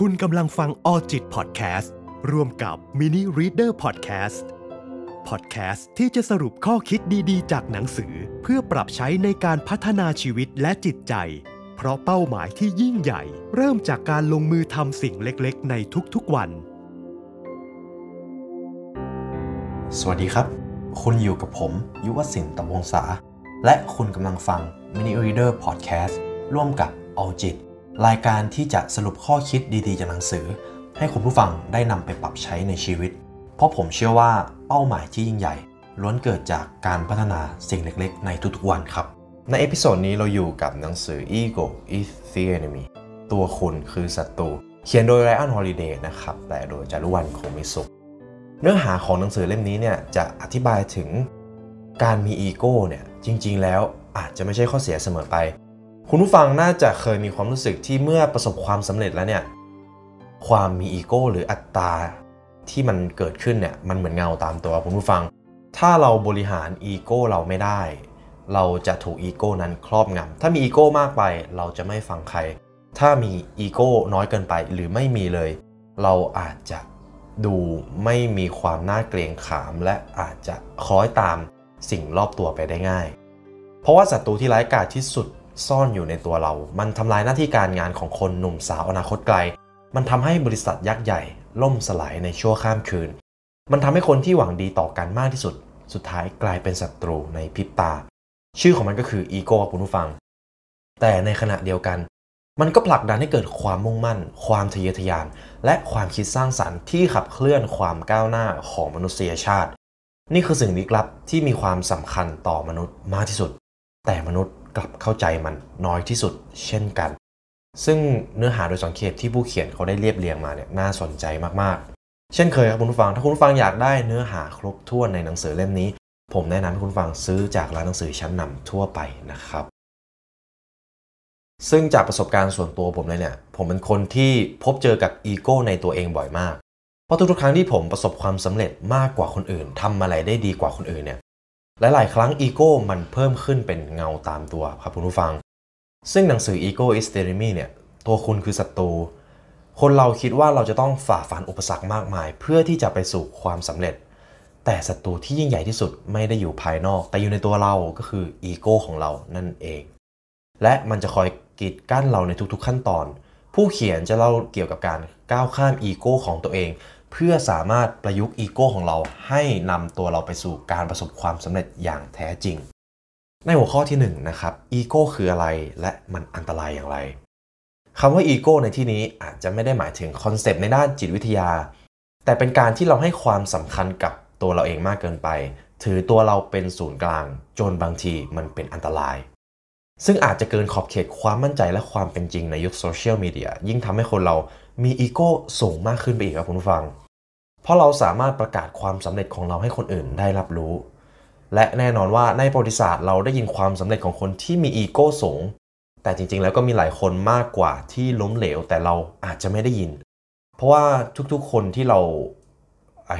คุณกำลังฟังออจิตพอดแคสต์ร่วมกับมินิรีเดอร์พอดแคสต์พอดแคสต์ที่จะสรุปข้อคิดดีๆ จากหนังสือ เพื่อปรับใช้ในการพัฒนาชีวิตและจิตใจ เพราะเป้าหมายที่ยิ่งใหญ่ เริ่มจากการลงมือทำสิ่งเล็กๆ ในทุกๆ วัน สวัสดีครับ คุณอยู่กับผม ยุวศิลป์ตะวงศาและคุณกำลังฟังมินิรีเดอร์พอดแคสต์ร่วมกับออจิตรายการที่จะสรุปข้อคิดดีๆ จากหนังสือ ให้คุณผู้ฟังได้นำไปปรับใช้ในชีวิต เพราะผมเชื่อว่าเป้าหมายที่ยิ่งใหญ่ ล้วนเกิดจากการพัฒนาสิ่งเล็กๆ ในทุกๆวันครับ ในเอพิโซดนี้เราอยู่กับหนังสือ Ego is the enemy ตัวคุณคือศัตรูเขียนโดยไรอันฮอลิเดย์นะครับ แต่โดยจารุวรรณคงมิสุข เนื้อหาของหนังสือเล่มนี้เนี่ยจะอธิบายถึง การมีอีโก้เนี่ยจริงๆ แล้วอาจจะไม่ใช่ข้อเสียเสมอไปคุณผู้ฟังน่าจะเคยมีความรู้สึกที่เมื่อประสบความสำเร็จแล้วเนี่ย ความมีอีโก้หรืออัตตาที่มันเกิดขึ้นเนี่ย มันเหมือนเงาตามตัวคุณผู้ฟัง ถ้าเราบริหารอีโก้เราไม่ได้ เราจะถูกอีโก้นั้นครอบงำถ้ามีอีโก้มากไป เราจะไม่ฟังใคร ถ้ามีอีโก้น้อยเกินไปหรือไม่มีเลย เราอาจจะดูไม่มีความน่าเกรงขามและอาจจะคล้อยตามสิ่งรอบตัวไปได้ง่าย เพราะว่าศัตรูที่ร้ายกาจที่สุดซ่อนอยู่ในตัวเรา มันทำลายหน้าที่การงานของคนหนุ่มสาวอนาคตไกล มันทำให้บริษัทยักษ์ใหญ่ล่มสลายในชั่วข้ามคืน มันทำให้คนที่หวังดีต่อกันมากที่สุด สุดท้ายกลายเป็นศัตรูในพริบตา ชื่อของมันก็คืออีโก้คุณผู้ฟัง แต่ในขณะเดียวกัน มันก็ผลักดันให้เกิดความมุ่งมั่น ความทะเยอทะยาน และความคิดสร้างสารรค์ที่ขับเคลื่อนความก้าวหน้าของมนุษยชาติ นี่คือสิ่งลี้ลับที่มีความสำคัญต่อมนุษย์มากที่สุด แต่มนุษย์กลับเข้าใจมันน้อยที่สุดเช่นกัน ซึ่งเนื้อหาโดยสังเขตที่ผู้เขียนเขาได้เรียบเรียงมาเนี่ยน่าสนใจมากๆเช่นเคยครับคุณผู้ฟัง ถ้าคุณผู้ฟังอยากได้เนื้อหาครบถ้วนในหนังสือเล่มนี้ ผมแนะนำให้คุณฟังซื้อจากร้านหนังสือชั้นนำทั่วไปนะครับ ซึ่งจากประสบการณ์ส่วนตัว ผมเลยเนี่ยผมเป็นคนที่พบเจอกับอีโก้ในตัวเองบ่อยมากเพราะทุกๆครั้งที่ผมประสบความสำเร็จมากกว่าคนอื่น ทำอะไรได้ดีกว่าคนอื่นเนี่ยหลายๆครั้งอีโก้มันเพิ่มขึ้นเป็นเงาตามตัวครับคุณผู้ฟัง ซึ่งหนังสือ Ego is t e r e m y เนี่ย ตัวคุณคือศัตรูคนเราคิดว่าเราจะต้องฝ่าฟันอุปสรรคมากมาย เพื่อที่จะไปสู่ความสำเร็จ แต่ศัตรูที่ยิ่งใหญ่ที่สุดไม่ได้อยู่ภายนอก แต่อยู่ในตัวเราก็คืออีโก้ของเรานั่นเอง และมันจะคอยกีดกั้นเราในทุกๆขั้นตอน ผู้เขียนจะเล่าเกี่ยวกับการก้าวข้ามอีโก้ของตัวเองเพื่อสามารถประยุกต์อีโก้ของเราให้นำตัวเราไปสู่การประสบความสำเร็จอย่างแท้จริง ในหัวข้อที่1นนะครับ อีโก้คืออะไรและมันอันตรายอย่างไรคำว่าอีโก้ในที่นี้อาจจะไม่ได้หมายถึงคอนเซปต์ในด้านจิตวิทยา แต่เป็นการที่เราให้ความสำคัญกับตัวเราเองมากเกินไป ถือตัวเราเป็นศูนย์กลางจนบางทีมันเป็นอันตราย ซึ่งอาจจะเกินขอบเขตความมั่นใจและความเป็นจริงในยุคโซเชียลมีเดีย ยิ่งทำให้คนเรามีอีโก้สูงมากขึ้นไปอีกครับคุณผู้ฟังเพราะเราสามารถประกาศความสำเร็จของเราให้คนอื่นได้รับรู้ และแน่นอนว่าในประวัติศาสตร์เราได้ยินความสำเร็จของคนที่มีอีโก้สูง แต่จริงๆ แล้วก็มีหลายคนมากกว่าที่ล้มเหลวแต่เราอาจจะไม่ได้ยิน เพราะว่าทุกๆคนที่เรา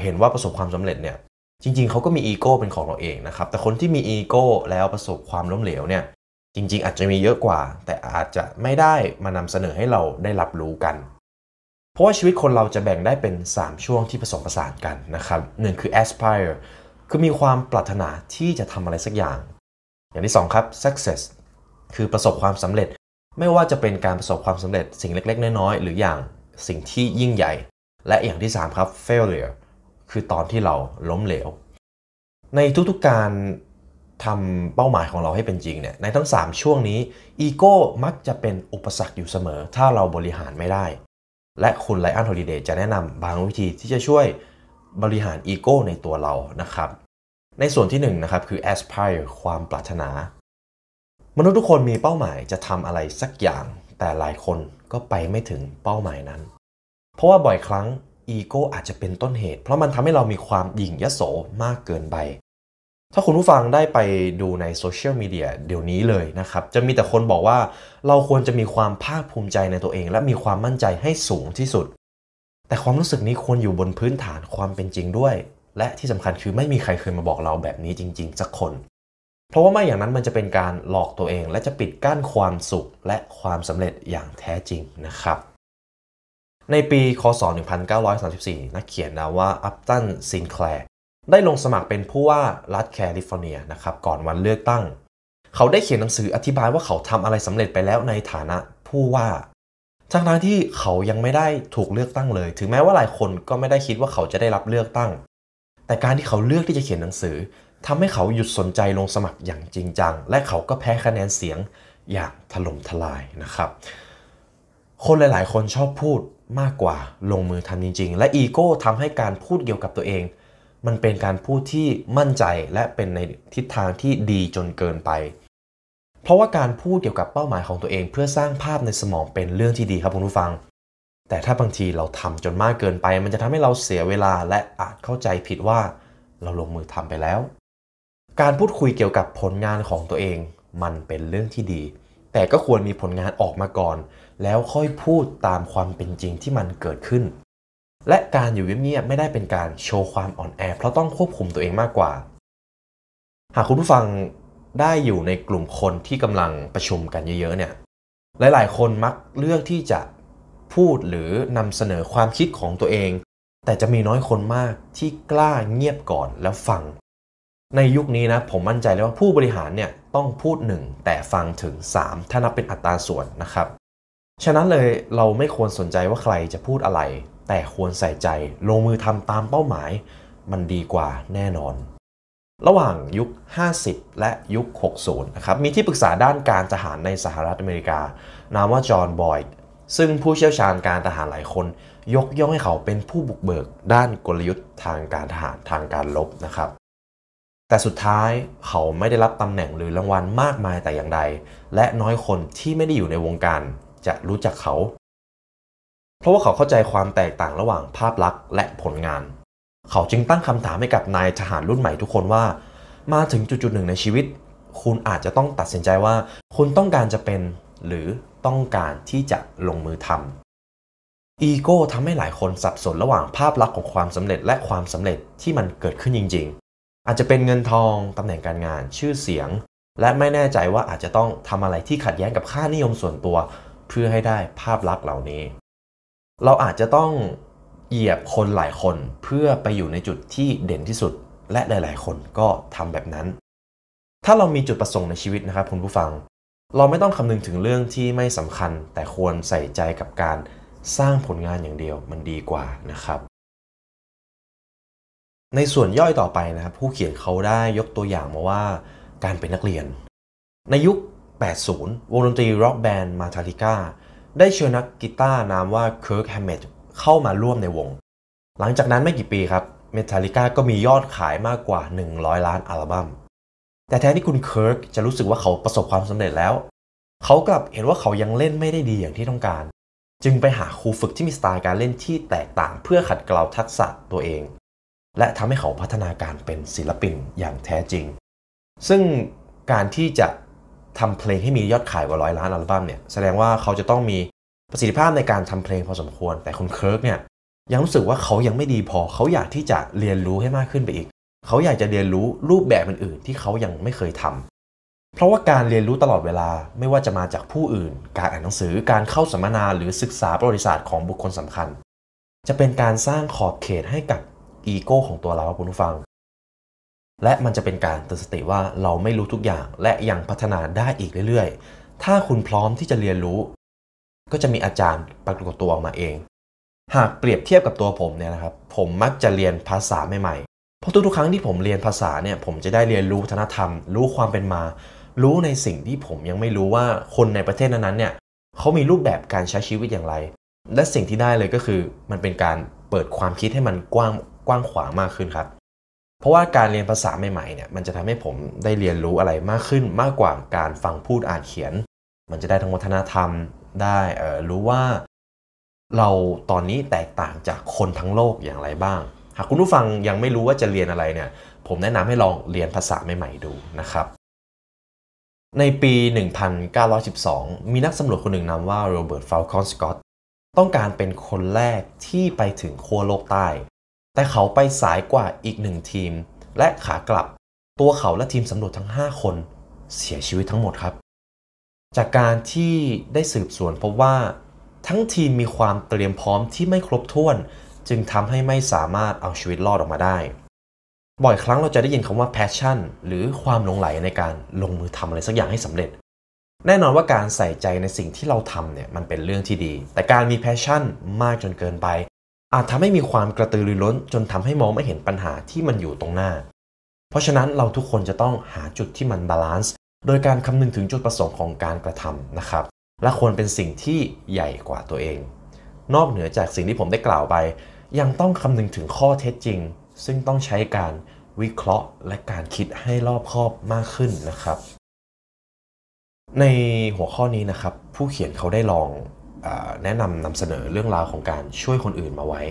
เห็นว่าประสบความสำเร็จเนี่ยจริง ๆเขาก็มีอีโก้เป็นของเราเองนะครับ แต่คนที่มีอีโก้แล้วประสบความล้มเหลวเนี่ยจริง ๆ อาจจะมีเยอะกว่า แต่อาจจะไม่ได้มานำเสนอให้เราได้รับรู้กันเพราะว่าชีวิตคนเราจะแบ่งได้เป็น 3 ช่วงที่ผสมผสานกันนะครับหนึ่งคือ aspire คือมีความปรารถนาที่จะทำอะไรสักอย่าง อย่างที่2ครับ success คือประสบความสำเร็จ ไม่ว่าจะเป็นการประสบความสำเร็จสิ่งเล็ก ๆน้อยๆหรืออย่างสิ่งที่ยิ่งใหญ่ และอย่างที่3ครับ failure คือตอนที่เราล้มเหลว ในทุก ๆ การทำเป้าหมายของเราให้เป็นจริงเนี่ยในทั้ง 3 ช่วงนี้อีโก้มักจะเป็นอุปสรรคอยู่เสมอถ้าเราบริหารไม่ได้และคุณไลอ้อนฮอลิเดย์จะแนะนำบางวิธีที่จะช่วยบริหารอีโก้ในตัวเรานะครับ ในส่วนที่1นนะครับคือ aspire ความปรารถนา มนุษย์ทุกคนมีเป้าหมายจะทำอะไรสักอย่าง แต่หลายคนก็ไปไม่ถึงเป้าหมายนั้น เพราะว่าบ่อยครั้งอีโก้อาจจะเป็นต้นเหตุ เพราะมันทำให้เรามีความหยิ่งยโสมากเกินไปถ้าคุณผู้ฟังได้ไปดูในโซเชียลมีเดียเดี๋ยวนี้เลยนะครับ จะมีแต่คนบอกว่าเราควรจะมีความภาคภูมิใจในตัวเอง และมีความมั่นใจให้สูงที่สุด แต่ความรู้สึกนี้ควรอยู่บนพื้นฐานความเป็นจริงด้วย และที่สำคัญคือไม่มีใครเคยมาบอกเราแบบนี้จริงๆสักคน เพราะว่าไม่อย่างนั้นมันจะเป็นการหลอกตัวเอง และจะปิดกั้นความสุขและความสำเร็จอย่างแท้จริงนะครับ ในปีคศ1934นักเขียนนามว่าอัปตันซินแคลร์ได้ลงสมัครเป็นผู้ว่ารัฐแคลิฟอร์เนียนะครับก่อนวันเลือกตั้ง เขาได้เขียนหนังสืออธิบายว่าเขาทำอะไรสำเร็จไปแล้วในฐานะผู้ว่าทั้งนั้นที่เขายังไม่ได้ถูกเลือกตั้งเลย ถึงแม้ว่าหลายคนก็ไม่ได้คิดว่าเขาจะได้รับเลือกตั้ง แต่การที่เขาเลือกที่จะเขียนหนังสือ ทำให้เขาหยุดสนใจลงสมัครอย่างจริงจังและเขาก็แพ้คะแนนเสียงอย่างถล่มทลายนะครับ คนหลาย ๆ คนชอบพูดมากกว่าลงมือทำจริง ๆ และอีโก้ทำให้การพูดเกี่ยวกับตัวเองมันเป็นการพูดที่มั่นใจและเป็นในทิศทางที่ดีจนเกินไป เพราะว่าการพูดเกี่ยวกับเป้าหมายของตัวเองเพื่อสร้างภาพในสมองเป็นเรื่องที่ดีครับคุณผู้ฟัง แต่ถ้าบางทีเราทำจนมากเกินไป มันจะทำให้เราเสียเวลาและอาจเข้าใจผิดว่าเราลงมือทำไปแล้ว การพูดคุยเกี่ยวกับผลงานของตัวเองมันเป็นเรื่องที่ดี แต่ก็ควรมีผลงานออกมาก่อน แล้วค่อยพูดตามความเป็นจริงที่มันเกิดขึ้นและการอยู่เงียบๆไม่ได้เป็นการโชว์ความอ่อนแอเพราะต้องควบคุมตัวเองมากกว่า หากคุณผู้ฟังได้อยู่ในกลุ่มคนที่กำลังประชุมกันเยอะๆเนี่ย หลายๆคนมักเลือกที่จะพูดหรือนำเสนอความคิดของตัวเอง แต่จะมีน้อยคนมากที่กล้าเงียบก่อนแล้วฟัง ในยุคนี้นะผมมั่นใจเลยว่าผู้บริหารเนี่ยต้องพูด 1 แต่ฟังถึง 3 ถ้านับเป็นอัตราส่วนนะครับ ฉะนั้นเลยเราไม่ควรสนใจว่าใครจะพูดอะไรแต่ควรใส่ใจลงมือทำตามเป้าหมาย มันดีกว่าแน่นอน ระหว่างยุค 50 และยุค 60 นะครับ มีที่ปรึกษาด้านการทหารในสหรัฐอเมริกา นามว่า จอห์นบอยด์ซึ่งผู้เชี่ยวชาญการทหารหลายคน ยกย่องให้เขาเป็นผู้บุกเบิกด้านกลยุทธ์ทางการทหารทางการลบนะครับ แต่สุดท้ายเขาไม่ได้รับตำแหน่งหรือรางวัลมากมายแต่อย่างใดและน้อยคนที่ไม่ได้อยู่ในวงการจะรู้จักเขาเพราะว่าเขาเข้าใจความแตกต่างระหว่างภาพลักษณ์และผลงาน เขาจึงตั้งคำถามให้กับนายทหารรุ่นใหม่ทุกคนว่า มาถึงจุดๆหนึ่งในชีวิต คุณอาจจะต้องตัดสินใจว่า คุณต้องการจะเป็น หรือต้องการที่จะลงมือทำอีโก้ทำให้หลายคนสับสนระหว่างภาพลักษณ์ของความสำเร็จและความสำเร็จที่มันเกิดขึ้นจริงๆอาจจะเป็นเงินทองตำแหน่งการงาน ชื่อเสียง และไม่แน่ใจว่าอาจจะต้องทำอะไรที่ขัดแย้งกับค่านิยมส่วนตัว เพื่อให้ได้ภาพลักษณ์เหล่านี้เราอาจจะต้องเหยียบคนหลายคนเพื่อไปอยู่ในจุดที่เด่นที่สุด และหลายๆคนก็ทำแบบนั้น ถ้าเรามีจุดประสงค์ในชีวิตนะครับคุณผู้ฟัง เราไม่ต้องคำนึงถึงเรื่องที่ไม่สำคัญแต่ควรใส่ใจกับการสร้างผลงานอย่างเดียวมันดีกว่านะครับ ในส่วนย่อยต่อไปนะครับผู้เขียนเขาได้ยกตัวอย่างมาว่า การเป็นนักเรียน ในยุค 80 วงดนตรีร็อกแบนด์มาทาริก้าได้เชิญนักกีตาร์นามว่าเคิร์กแฮมเมดเข้ามาร่วมในวง หลังจากนั้นไม่กี่ปีครับเมทัลลิก้าก็มียอดขายมากกว่า 100 ล้านอัลบัม้มแต่แทนที่คุณเคิร์กจะรู้สึกว่าเขาประสบความสำเร็จแล้ว เขากลับเห็นว่าเขายังเล่นไม่ได้ดีอย่างที่ต้องการ จึงไปหาครูฝึกที่มีสไตล์การเล่นที่แตกต่างเพื่อขัดเกลาทักษะตัวเอง และทำให้เขาพัฒนาการเป็นศิลปินอย่างแท้จริง ซึ่งการที่จะทำเพลงให้มียอดขายกว่าร้อยล้านอัลบั้มเนี่ยแสดงว่าเขาจะต้องมีประสิทธิภาพในการทำเพลงพอสมควรแต่คุณเคิร์กเนี่ยยังรู้สึกว่าเขายังไม่ดีพอเขาอยากที่จะเรียนรู้ให้มากขึ้นไปอีก เขาอยากจะเรียนรู้รูปแบบอื่นๆ ที่เขายังไม่เคยทำ เพราะว่าการเรียนรู้ตลอดเวลาไม่ว่าจะมาจากผู้อื่น การอ่านหนังสือการเข้าสัมมนาหรือศึกษาประวัติศาสตร์ของบุคคลสำคัญ จะเป็นการสร้างขอบเขตให้กับอีโก้ของตัวเราคุณผู้ฟัง และมันจะเป็นการตือนสติว่าเราไม่รู้ทุกอย่างและยังพัฒนาได้อีกเรื่อยๆถ้าคุณพร้อมที่จะเรียนรู้ก็จะมีอาจารย์ปรากฏตัวออกมาเอง หากเปรียบเทียบกับตัวผมเนี่ยนะครับ ผมมักจะเรียนภาษาใหม่ๆเพราะทุกๆครั้งที่ผมเรียนภาษาเนี่ย ผมจะได้เรียนรู้วัฒนธรรม รู้ความเป็นมา รู้ในสิ่งที่ผมยังไม่รู้ว่าคนในประเทศนั้นๆเนี่ยเขามีรูปแบบการใช้ชีวิตอย่างไร และสิ่งที่ได้เลยก็คือ มันเป็นการเปิดความคิดให้มันกว้างกว้างขวางมากขึ้นครับ เพราะว่าการเรียนภาษาใหม่ๆเนี่ยมันจะทำให้ผมได้เรียนรู้อะไรมากขึ้น มากกว่าการฟังพูดอ่านเขียน มันจะได้ทั้งวัฒนธรรมได้รู้ว่าเราตอนนี้แตกต่างจากคนทั้งโลกอย่างไรบ้าง หากคุณผู้ฟังยังไม่รู้ว่าจะเรียนอะไรเนี่ย ผมแนะนำให้ลองเรียนภาษาใหม่ๆดูนะครับ ในปี 1912 มีนักสำรวจคนหนึ่งนามว่าโรเบิร์ตฟาลคอนสกอตต้องการเป็นคนแรกที่ไปถึงขั้วโลกใต้ แต่เขาไปสายกว่าอีกหนึ่งทีม และขากลับ ตัวเขาและทีมสำรวจทั้ง 5 คน เสียชีวิตทั้งหมดครับจากการที่ได้สืบสวนพบว่า ทั้งทีมมีความเตรียมพร้อมที่ไม่ครบถ้วน จึงทำให้ไม่สามารถเอาชีวิตรอดออกมาได้ บ่อยครั้งเราจะได้ยินคำว่า passion หรือความหลงไหลในการลงมือทำอะไรสักอย่างให้สำเร็จ แน่นอนว่าการใส่ใจในสิ่งที่เราทำเนี่ยมันเป็นเรื่องที่ดี แต่การมี passion มากจนเกินไป อาจทำให้มีความกระตือรือร้นจนทำให้มองไม่เห็นปัญหาที่มันอยู่ตรงหน้า เพราะฉะนั้นเราทุกคนจะต้องหาจุดที่มันบาลานซ์โดยการคำนึงถึงจุดประสงค์ของการกระทำนะครับและควรเป็นสิ่งที่ใหญ่กว่าตัวเอง นอกเหนือจากสิ่งที่ผมได้กล่าวไป ยังต้องคำนึงถึงข้อเท็จจริง ซึ่งต้องใช้การวิเคราะห์และการคิดให้รอบคอบมากขึ้นนะครับ ในหัวข้อนี้นะครับผู้เขียนเขาได้ลองอแนะนำนำเสนอเรื่องราวของการช่วยคนอื่นมาไว้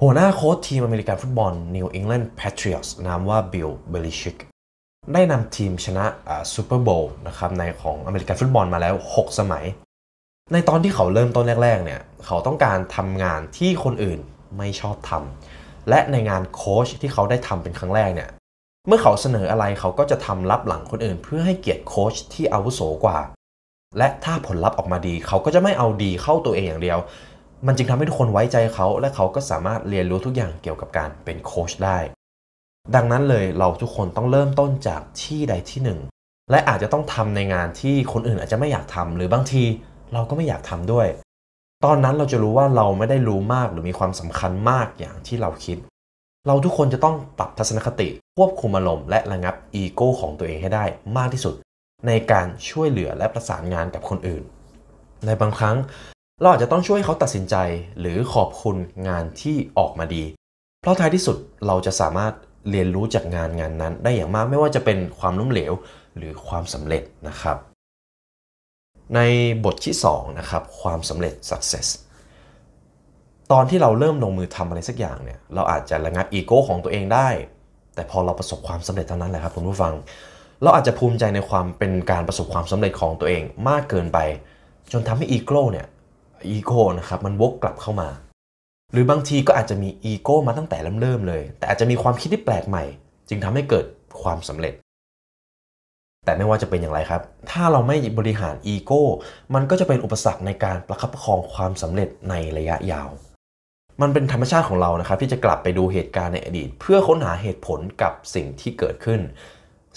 หัวหน้าโค้ชทีมอเมริกันฟุตบอล New England Patriots นามว่า Bill b e l i c h i k ได้นำทีมชนะซูเปอร์โบว์นะครับในของอเมริกันฟุตบอลมาแล้ว 6 สมัย ในตอนที่เขาเริ่มต้นแรกๆ เนี่ย เขาต้องการทำงานที่คนอื่นไม่ชอบทำและในงานโค้ชที่เขาได้ทำเป็นครั้งแรกเนี่ยเมื่อเขาเสนออะไรเขาก็จะทำรับหลังคนอื่นเพื่อให้เกียรติโค้ชที่อาวุโสกว่า และถ้าผลลัพธ์ออกมาดีเขาก็จะไม่เอาดีเข้าตัวเองอย่างเดียว มันจึงทำให้ทุกคนไว้ใจเขาและเขาก็สามารถเรียนรู้ทุกอย่างเกี่ยวกับการเป็นโค้ชได้ดังนั้นเลยเราทุกคนต้องเริ่มต้นจากที่ใดที่หนึ่ง และอาจจะต้องทำในงานที่คนอื่นอาจจะไม่อยากทำหรือบางทีเราก็ไม่อยากทำด้วย ตอนนั้นเราจะรู้ว่าเราไม่ได้รู้มากหรือมีความสำคัญมากอย่างที่เราคิด เราทุกคนจะต้องปรับทัศนคติควบคุมอารมณ์และระงับอีโก้ของตัวเองให้ได้มากที่สุด ในการช่วยเหลือและประสานงานกับคนอื่น ในบางครั้งเราอาจจะต้องช่วยเขาตัดสินใจหรือขอบคุณงานที่ออกมาดี เพราะท้ายที่สุดเราจะสามารถเรียนรู้จากงานงานนั้นได้อย่างมากไม่ว่าจะเป็นความล้มเหลวหรือความสำเร็จนะครับ ในบทที่2นะครับความสำเร็จ success ตอนที่เราเริ่มลงมือทำอะไรสักอย่างเนี่ยเราอาจจะระงับอีโก้ของตัวเองได้ แต่พอเราประสบความสำเร็จเท่านั้นแหละครับ คุณผู้ฟัง เราอาจจะภูมิใจในความเป็นการประสบความสำเร็จของตัวเองมากเกินไป จนทำให้อีโก้เนี่ยอีโก้นะครับ มันวกกลับเข้ามาหรือบางทีก็อาจจะมีอีโก้มาตั้งแต่เริ่มเลย แต่อาจจะมีความคิดที่แปลกใหม่ จึงทำให้เกิดความสำเร็จ แต่ไม่ว่าจะเป็นอย่างไรครับ ถ้าเราไม่บริหารอีโก้มันก็จะเป็นอุปสรรคในการประคับประคองความสำเร็จในระยะยาว มันเป็นธรรมชาติของเรานะครับที่จะกลับไปดูเหตุการณ์ในอดีต เพื่อค้นหาเหตุผลกับสิ่งที่เกิดขึ้น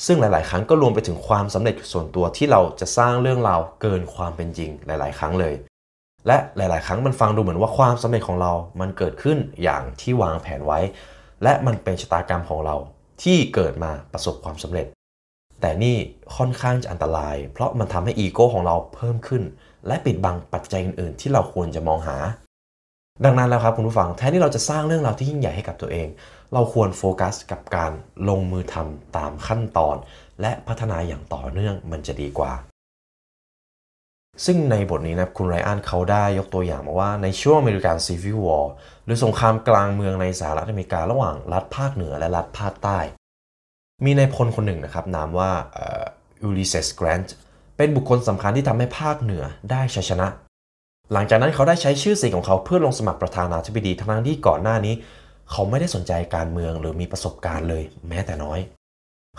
ซึ่งหลายๆ ครั้งก็รวมไปถึงความสำเร็จส่วนตัวที่เราจะสร้างเรื่องราวเกินความเป็นจริงหลาย ๆครั้งเลยและหลาย ๆ ครั้งมันฟังดูเหมือนว่าความสำเร็จของเรา มันเกิดขึ้นอย่างที่วางแผนไว้ และมันเป็นชะตากรรมของเราที่เกิดมาประสบความสำเร็จ แต่นี่ค่อนข้างจะอันตราย เพราะมันทำให้อีโก้ของเราเพิ่มขึ้น และปิดบังปัจจัยอื่น ๆ ที่เราควรจะมองหา ดังนั้นแล้วครับคุณผู้ฟังแทนที่เราจะสร้างเรื่องราวที่ยิ่งใหญ่ให้กับตัวเอง เราควรโฟกัสกับการลงมือทำตามขั้นตอน และพัฒนาอย่างต่อเนื่องมันจะดีกว่าซึ่งในบทนี้นะคุณไรอันเขาได้ยกตัวอย่างมาว่าในช่วงอเมริกันซีฟิววอร์หรือสงครามกลางเมืองในสหรัฐอเมริกา ระหว่างรัฐภาคเหนือและรัฐภาคใต้ มีนายพลคนหนึ่งนะครับนามว่าอูลิเซสแกรนต์เป็นบุคคลสำคัญที่ทำให้ภาคเหนือได้ชัยชนะ หลังจากนั้นเขาได้ใช้ชื่อเสียงของเขาเพื่อลงสมัครประธานาธิบดีทั้งที่ก่อนหน้านี้ เขาไม่ได้สนใจการเมืองหรือมีประสบการณ์เลย แม้แต่น้อย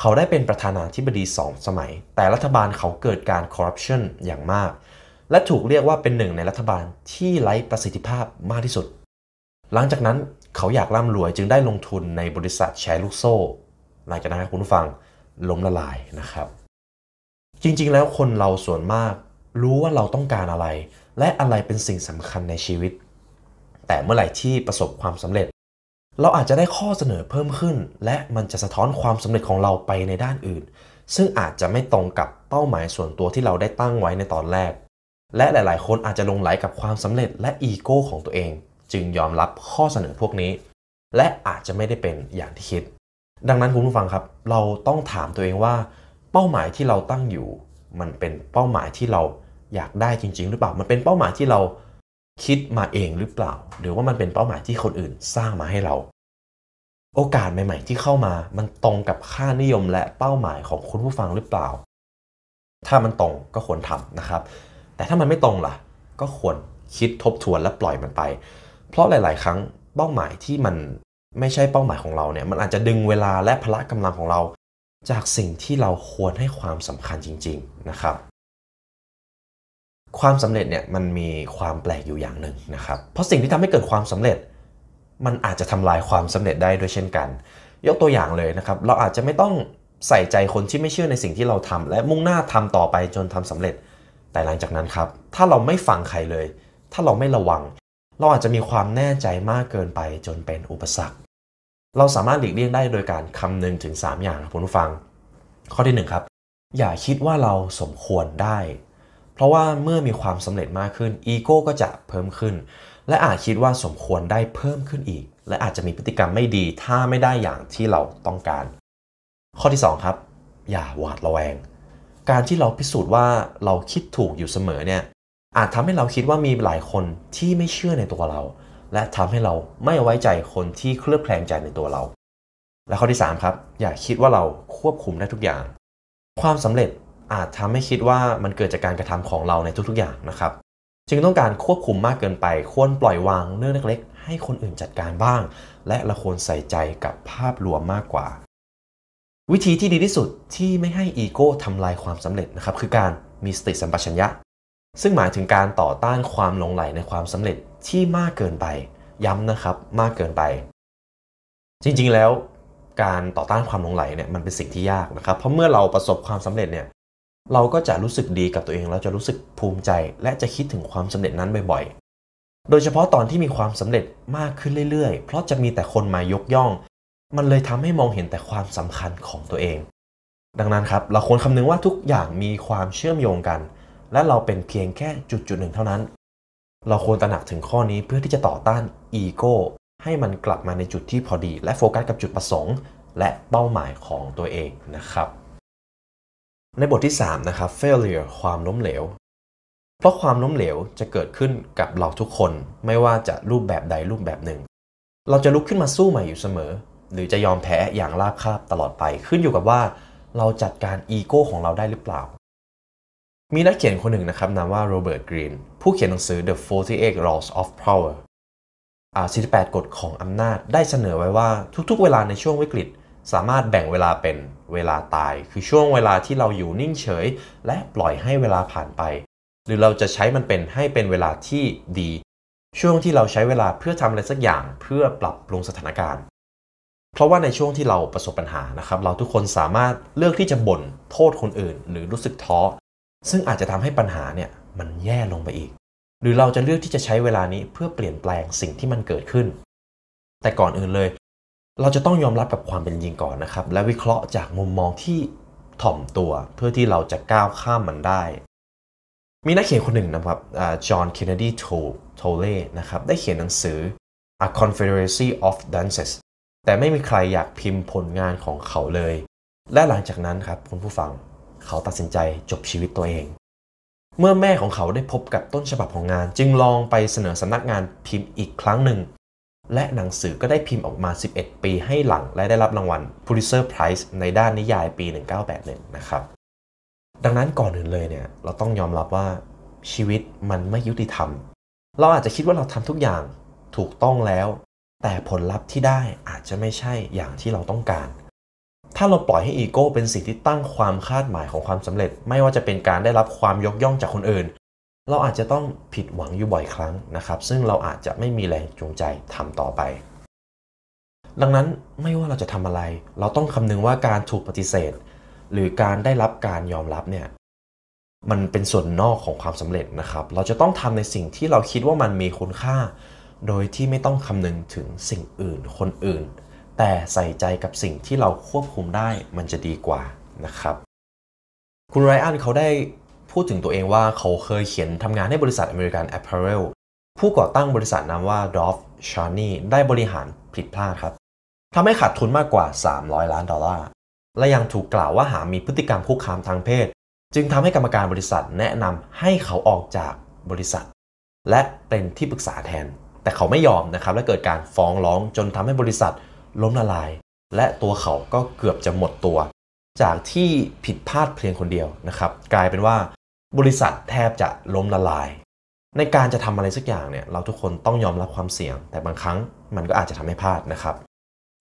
เขาได้เป็นประธานาธิบดี 2 สมัย แต่รัฐบาลเขาเกิดการคอร์รัปชันอย่างมาก และถูกเรียกว่าเป็นหนึ่งในรัฐบาลที่ไร้ประสิทธิภาพมากที่สุด หลังจากนั้นเขาอยากร่ำรวยจึงได้ลงทุนในบริษัทแชร์ลูกโซ่หลังจากนั้นคุณผู้ฟังล้มละลายนะครับ จริงๆแล้วคนเราส่วนมาก รู้ว่าเราต้องการอะไร และอะไรเป็นสิ่งสำคัญในชีวิต แต่เมื่อไหร่ที่ประสบความสำเร็จเราอาจจะได้ข้อเสนอเพิ่มขึ้น และมันจะสะท้อนความสำเร็จของเราไปในด้านอื่น ซึ่งอาจจะไม่ตรงกับเป้าหมายส่วนตัวที่เราได้ตั้งไว้ในตอนแรก และหลาย ๆ คนอาจจะลงไหลกับความสำเร็จและอีโก้ของตัวเอง จึงยอมรับข้อเสนอพวกนี้ และอาจจะไม่ได้เป็นอย่างที่คิด ดังนั้นคุณผู้ฟังครับ เราต้องถามตัวเองว่า เป้าหมายที่เราตั้งอยู่มันเป็นเป้าหมายที่เราอยากได้จริง ๆ หรือเปล่ามันเป็นเป้าหมายที่เราคิดมาเองหรือเปล่า หรือว่ามันเป็นเป้าหมายที่คนอื่นสร้างมาให้เรา โอกาสใหม่ๆที่เข้ามามันตรงกับค่านิยมและเป้าหมายของคุณผู้ฟังหรือเปล่า ถ้ามันตรงก็ควรทำนะครับ แต่ถ้ามันไม่ตรงล่ะ ก็ควรคิดทบทวนและปล่อยมันไป เพราะหลายๆครั้งเป้าหมายที่มันไม่ใช่เป้าหมายของเราเนี่ย มันอาจจะดึงเวลาและพละกำลังของเรา จากสิ่งที่เราควรให้ความสำคัญจริง ๆนะครับความสำเร็จเนี่ยมันมีความแปลกอยู่อย่างหนึ่งนะครับ เพราะสิ่งที่ทำให้เกิดความสำเร็จ มันอาจจะทำลายความสำเร็จได้ด้วยเช่นกัน ยกตัวอย่างเลยนะครับ เราอาจจะไม่ต้องใส่ใจคนที่ไม่เชื่อในสิ่งที่เราทำ และมุ่งหน้าทำต่อไปจนทำสำเร็จแต่หลังจากนั้นครับถ้าเราไม่ฟังใครเลย ถ้าเราไม่ระวัง เราอาจจะมีความแน่ใจมากเกินไปจนเป็นอุปสรรคเราสามารถหลีกเลี่ยงได้โดยการคำนึงถึง 3 อย่างครับคุณผู้ฟัง ข้อที่1ครับอย่าคิดว่าเราสมควรได้เพราะว่าเมื่อมีความสำเร็จมากขึ้นอีโก้ก็จะเพิ่มขึ้น และอาจคิดว่าสมควรได้เพิ่มขึ้นอีก และอาจจะมีพฤติกรรมไม่ดีถ้าไม่ได้อย่างที่เราต้องการ ข้อที่2ครับอย่าหวาดระแวง การที่เราพิสูจน์ว่าเราคิดถูกอยู่เสมอเนี่ยอาจทำให้เราคิดว่ามีหลายคนที่ไม่เชื่อในตัวเรา และทำให้เราไม่ไว้ใจคนที่เคลือบแคลงใจในตัวเรา และข้อที่ 3 ครับ อย่าคิดว่าเราควบคุมได้ทุกอย่าง ความสำเร็จอาจทำให้คิดว่ามันเกิดจากการกระทำของเราในทุกๆอย่างนะครับ จึงต้องการควบคุมมากเกินไป ควรปล่อยวางเรื่องเล็กๆ ให้คนอื่นจัดการบ้าง และเราควรใส่ใจกับภาพรวมมากกว่า วิธีที่ดีที่สุดที่ไม่ให้อีโก้ทำลายความสำเร็จนะครับคือการมีสติสัมปชัญญะซึ่งหมายถึงการต่อต้านความหลงไหลในความสำเร็จที่มากเกินไปย้ำนะครับมากเกินไป จริงๆแล้วการต่อต้านความหลงไหลเนี่ยมันเป็นสิ่งที่ยากนะครับ เพราะเมื่อเราประสบความสำเร็จเนี่ยเราก็จะรู้สึกดีกับตัวเองเราจะรู้สึกภูมิใจ และจะคิดถึงความสำเร็จนั้นบ่อย ๆ โดยเฉพาะตอนที่มีความสำเร็จมากขึ้นเรื่อย ๆ เพราะจะมีแต่คนมายกย่อง มันเลยทำให้มองเห็นแต่ความสำคัญของตัวเอง ดังนั้นครับเราควรคำนึงว่าทุกอย่างมีความเชื่อมโยงกัน และเราเป็นเพียงแค่จุดจุดหนึ่งเท่านั้น เราควรตระหนักถึงข้อนี้เพื่อที่จะต่อต้านอีโก้ให้มันกลับมาในจุดที่พอดี และโฟกัสกับจุดประสงค์ และเป้าหมายของตัวเองนะครับในบทที่ 3 นะครับ failure ความล้มเหลว เพราะความล้มเหลวจะเกิดขึ้นกับเราทุกคนไม่ว่าจะรูปแบบใดรูปแบบหนึ่ง เราจะลุกขึ้นมาสู้ใหม่อยู่เสมอ หรือจะยอมแพ้อย่างราบคาบตลอดไปขึ้นอยู่กับว่า เราจัดการอีโก้ของเราได้หรือเปล่า มีนักเขียนคนหนึ่งนะครับนามว่าโรเบิร์ตกรีนผู้เขียนหนังสือ The 48 Laws of Power อ่า48กฎของอำนาจได้เสนอไว้ว่าทุกๆเวลาในช่วงวิกฤตสามารถแบ่งเวลาเป็นเวลาตาย คือช่วงเวลาที่เราอยู่นิ่งเฉย และปล่อยให้เวลาผ่านไป หรือเราจะใช้มันเป็นให้เป็นเวลาที่ดี ช่วงที่เราใช้เวลาเพื่อทำอะไรสักอย่างเพื่อปรับปรุงสถานการณ์ เพราะว่าในช่วงที่เราประสบปัญหานะครับ เราทุกคนสามารถเลือกที่จะบน่นโทษคนอื่นหรือรู้สึกท้อ ซึ่งอาจจะทำให้ปัญหาเนี่ยมันแย่ลงไปอีก หรือเราจะเลือกที่จะใช้เวลานี้เพื่อเปลี่ยนแปลงสิ่งที่มันเกิดขึ้น แต่ก่อนอื่นเลยเราจะต้องยอมรับกับความเป็นจริงก่อนนะครับและวิเคราะห์จากมุมมองที่ถ่อมตัวเพื่อที่เราจะก้าวข้ามมันได้ มีนักเขียนคนหนึ่งนะครับจอห์นเคนเนดีโทเล่นะครับได้เขียนหนังสือ A Confederacy of Dances แต่ไม่มีใครอยากพิมพ์ผลงานของเขาเลย และหลังจากนั้นครับคุณผู้ฟังเขาตัดสินใจจบชีวิตตัวเอง เมื่อแม่ของเขาได้พบกับต้นฉบับของงาน จึงลองไปเสนอสำนักงานพิมพ์อีกครั้งหนึ่งและหนังสือก็ได้พิมพ์ออกมา 11 ปีให้หลัง และได้รับรางวัล Pulitzer Prize ในด้านนิยายปี 1981 นะครับ ดังนั้นก่อนอื่นเลยเนี่ยเราต้องยอมรับว่า ชีวิตมันไม่ยุติธรรม เราอาจจะคิดว่าเราทำทุกอย่างถูกต้องแล้ว แต่ผลลัพธ์ที่ได้อาจจะไม่ใช่อย่างที่เราต้องการ ถ้าเราปล่อยให้อีโก้เป็นสิ่งที่ตั้งความคาดหมายของความสำเร็จไม่ว่าจะเป็นการได้รับความยกย่องจากคนอื่นเราอาจจะต้องผิดหวังอยู่บ่อยครั้งนะครับ ซึ่งเราอาจจะไม่มีแรงจูงใจทำต่อไป ดังนั้นไม่ว่าเราจะทำอะไร เราต้องคำนึงว่าการถูกปฏิเสธ หรือการได้รับการยอมรับเนี่ยมันเป็นส่วนนอกของความสำเร็จนะครับ เราจะต้องทำในสิ่งที่เราคิดว่ามันมีคุณค่า โดยที่ไม่ต้องคำนึงถึงสิ่งอื่นคนอื่น แต่ใส่ใจกับสิ่งที่เราควบคุมได้มันจะดีกว่านะครับ คุณไรอันเขาได้พูดถึงตัวเองว่าเขาเคยเขียนทำงานให้บริษัทอเมริกันแอปเปิลผู้ก่อตั้งบริษัทนามว่าดอฟชารนีได้บริหารผิดพลาดครับทำให้ขาดทุนมากกว่า 300 ล้านดอลลาร์ และยังถูกกล่าวว่าหามีพฤติกรรมคุกคามทางเพศ จึงทำให้กรรมการบริษัทแนะนำให้เขาออกจากบริษัท และเป็นที่ปรึกษาแทน แต่เขาไม่ยอมนะครับและเกิดการฟ้องร้องจนทำให้บริษัทล้มละลายและตัวเขาก็เกือบจะหมดตัว จากที่ผิดพลาดเพียงคนเดียวนะครับกลายเป็นว่าบริษัทแทบจะล้มละลาย ในการจะทำอะไรสักอย่างเนี่ยเราทุกคนต้องยอมรับความเสี่ยง แต่บางครั้งมันก็อาจจะทำให้พลาดนะครับ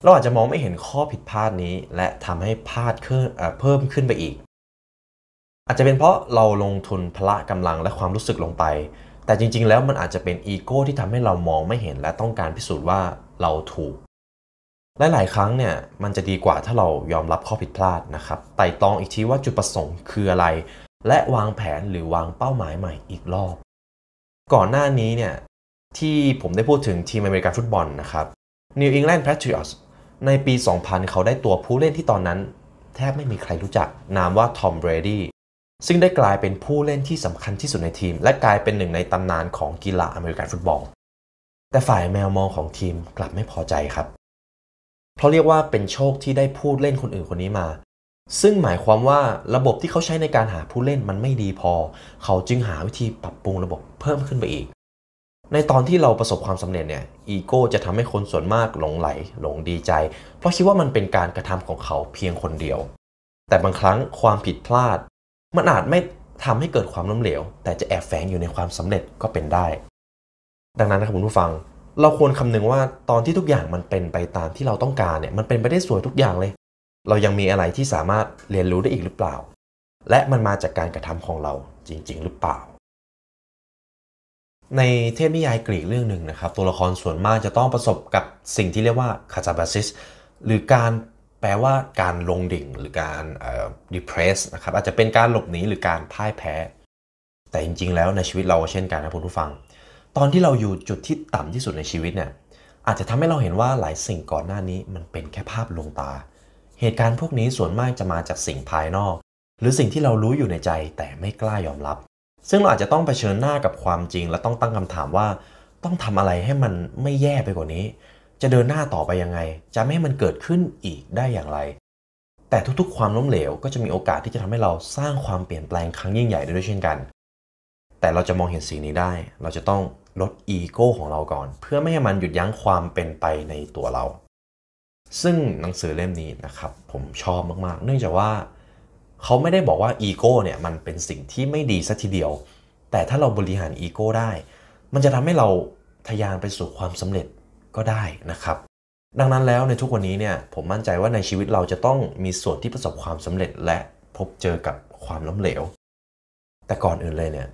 เราอาจจะมองไม่เห็นข้อผิดพลาดนี้ และทำให้พลาดเพิ่มขึ้นไปอีก อาจจะเป็นเพราะเราลงทุนพละกำลังและความรู้สึกลงไป แต่จริงๆแล้วมันอาจจะเป็นอีโก้ที่ทำให้เรามองไม่เห็นและต้องการพิสูจน์ว่าเราถูกและหลายครั้งเนี่ยมันจะดีกว่าถ้าเรายอมรับข้อผิดพลาดนะครับไต่ตองอีกทีว่าจุดประสงค์คืออะไรและวางแผนหรือวางเป้าหมายใหม่อีกรอบ ก่อนหน้านี้เนี่ยที่ผมได้พูดถึงทีมอเมริกันฟุตบอลนะครับ New England Patriots ในปี 2000 เขาได้ตัวผู้เล่นที่ตอนนั้น แทบไม่มีใครรู้จัก นามว่าทอมเบรดีซึ่งได้กลายเป็นผู้เล่นที่สำคัญที่สุดในทีม และกลายเป็นหนึ่งในตำนานของกีฬาอเมริกันฟุตบอล แต่ฝ่ายแมวมองของทีมกลับไม่พอใจครับ เพราะเรียกว่าเป็นโชคที่ได้พูดเล่นคนอื่นคนนี้มาซึ่งหมายความว่าระบบที่เขาใช้ในการหาผู้เล่นมันไม่ดีพอ เขาจึงหาวิธีปรับปรุงระบบเพิ่มขึ้นไปอีก ในตอนที่เราประสบความสำเร็จเนี่ยอีโก้จะทำให้คนส่วนมากหลงไหล หลงดีใจ เพราะคิดว่ามันเป็นการกระทำของเขาเพียงคนเดียว แต่บางครั้งความผิดพลาด มันอาจไม่ทำให้เกิดความล้มเหลว แต่จะแอบแฝงอยู่ในความสำเร็จก็เป็นได้ ดังนั้นนะครับคุณผู้ฟัง เราควรคำนึงว่าตอนที่ทุกอย่างมันเป็นไปตามที่เราต้องการเนี่ยมันเป็นไปได้สวยทุกอย่างเลยเรายังมีอะไรที่สามารถเรียนรู้ได้อีกหรือเปล่า และมันมาจากการกระทำของเราจริง ๆ หรือเปล่า ในเทพนิยายกรีกเรื่องหนึ่งนะครับตัวละครส่วนมากจะต้องประสบกับสิ่งที่เรียกว่าคาซาบาซิสหรือการแปลว่าการลงดิ่งหรือการ depress นะครับอาจจะเป็นการหลบหนีหรือการพ่ายแพ้ แต่จริง ๆ แล้วในชีวิตเราเช่นกันนะคุณผู้ฟัง ตอนที่เราอยู่จุดที่ต่ำที่สุดในชีวิตเนี่ยอาจจะทำให้เราเห็นว่าหลายสิ่งก่อนหน้านี้มันเป็นแค่ภาพลวงตาเหตุการณ์พวกนี้ส่วนมากจะมาจากสิ่งภายนอก หรือสิ่งที่เรารู้อยู่ในใจแต่ไม่กล้ายอมรับ ซึ่งเราอาจจะต้องเผชิญหน้ากับความจริงและต้องตั้งคำถามว่าต้องทำอะไรให้มันไม่แย่ไปกว่านี้ จะเดินหน้าต่อไปยังไง จะไม่ให้มันเกิดขึ้นอีกได้อย่างไร แต่ทุกๆความล้มเหลวก็จะมีโอกาสที่จะทำให้เราสร้างความเปลี่ยนแปลงครั้งยิ่งใหญ่ได้ด้วยเช่นกัน แต่เราจะมองเห็นสิ่งนี้ได้ เราจะต้องลดอีโก้ของเราก่อน เพื่อไม่ให้มันหยุดยั้งความเป็นไปในตัวเราซึ่งหนังสือเล่มนี้นะครับผมชอบมากๆ เนื่องจากว่า เขาไม่ได้บอกว่าอีโก้เนี่ยมันเป็นสิ่งที่ไม่ดีสัทีเดียว แต่ถ้าเราบริหารอีโก้ได้ มันจะทำให้เราทะยานไปสู่ความสำเร็จก็ได้นะครับ ดังนั้นแล้วในทุกวันนี้เนี่ยผมมั่นใจว่าในชีวิตเราจะต้องมีส่วนที่ประสบความสำเร็จ และพบเจอกับความล้มเหลว แต่ก่อนอื่นเลยเนี่ย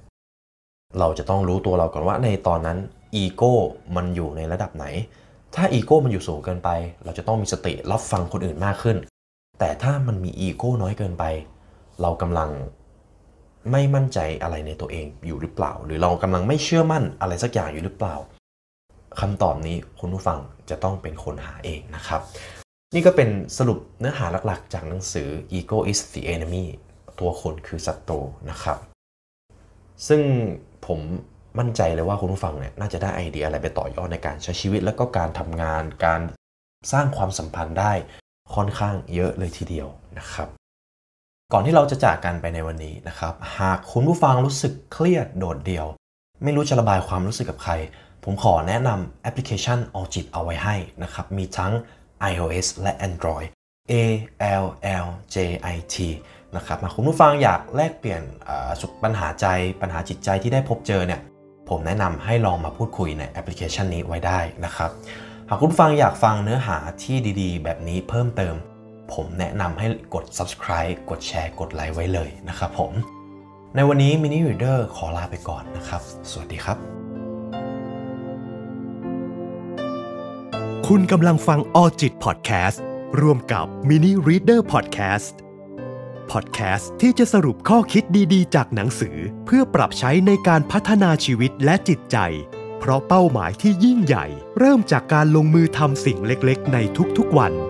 เราจะต้องรู้ตัวเราก่อนว่า ในตอนนั้นอีโก้มันอยู่ในระดับไหนถ้าอีโก้มันอยู่สูงเกินไป เราจะต้องมีสติรับฟังคนอื่นมากขึ้น แต่ถ้ามันมีอีโก้น้อยเกินไป เรากำลังไม่มั่นใจอะไรในตัวเองอยู่หรือเปล่า หรือเรากำลังไม่เชื่อมั่นอะไรสักอย่างอยู่หรือเปล่า คำตอบนี้คุณผู้ฟังจะต้องเป็นคนหาเองนะครับ นี่ก็เป็นสรุปเนื้อหาหลักๆ จากหนังสือ Ego is the enemy ตัวคนคือศัตรูนะครับ ซึ่งผมมั่นใจเลยว่าคุณผู้ฟังเนี่ยน่าจะได้ไอเดียอะไรไปต่อยอดในการใช้ชีวิตแล้วก็การทำงานการสร้างความสัมพันธ์ได้ค่อนข้างเยอะเลยทีเดียวนะครับก่อนที่เราจะจากกันไปในวันนี้นะครับหากคุณผู้ฟังรู้สึกเครียดโดดเดี่ยว ไม่รู้จะระบายความรู้สึกกับใคร ผมขอแนะนำแอปพลิเคชัน a l l j i t เอาไว้ให้นะครับมีทั้ง iOS และ Android A L L J I T นะครับคุณผู้ฟังอยากแลกเปลี่ยนสุขปัญหาใจปัญหาจิตใจที่ได้พบเจอเนี่ยผมแนะนำให้ลองมาพูดคุยในแอปพลิเคชันนี้ไว้ได้นะครับ หากคุณฟังอยากฟังเนื้อหาที่ดีๆ แบบนี้เพิ่มเติม ผมแนะนำให้กด subscribe กดแชร์กดไลค์ไว้เลยนะครับผม ในวันนี้ Mini Reader ขอลาไปก่อนนะครับ สวัสดีครับ คุณกำลังฟังออจิตพอดแคสต์ร่วมกับ Mini Reader Podcast พอดแคสต์ที่จะสรุปข้อคิดดี ๆ จากหนังสือ เพื่อปรับใช้ในการพัฒนาชีวิตและจิตใจเพราะเป้าหมายที่ยิ่งใหญ่ เริ่มจากการลงมือทำสิ่งเล็กๆ ในทุก ๆวัน